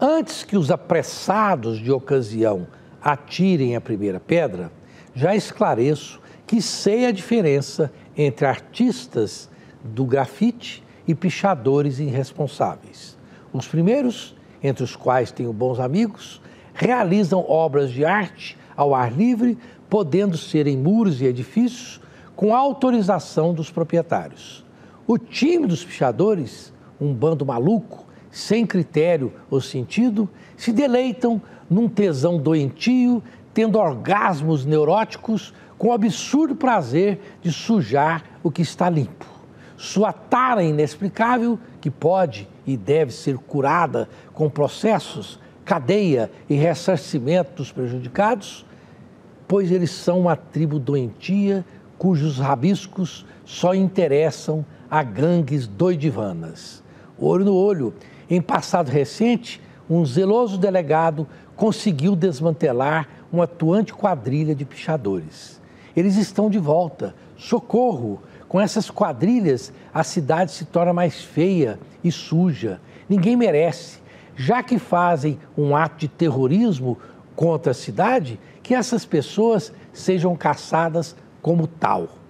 Antes que os apressados de ocasião atirem a primeira pedra, já esclareço que sei a diferença entre artistas do grafite e pichadores irresponsáveis. Os primeiros, entre os quais tenho bons amigos, realizam obras de arte ao ar livre, podendo ser em muros e edifícios, com autorização dos proprietários. O time dos pichadores, um bando maluco, sem critério ou sentido, se deleitam num tesão doentio, tendo orgasmos neuróticos com o absurdo prazer de sujar o que está limpo. Sua tara inexplicável, que pode e deve ser curada com processos, cadeia e ressarcimento dos prejudicados, pois eles são uma tribo doentia cujos rabiscos só interessam a gangues doidivanas. Olho no olho, em passado recente, um zeloso delegado conseguiu desmantelar uma atuante quadrilha de pichadores. Eles estão de volta. Socorro! Com essas quadrilhas, a cidade se torna mais feia e suja. Ninguém merece. Já que fazem um ato de terrorismo contra a cidade, que essas pessoas sejam caçadas como tal.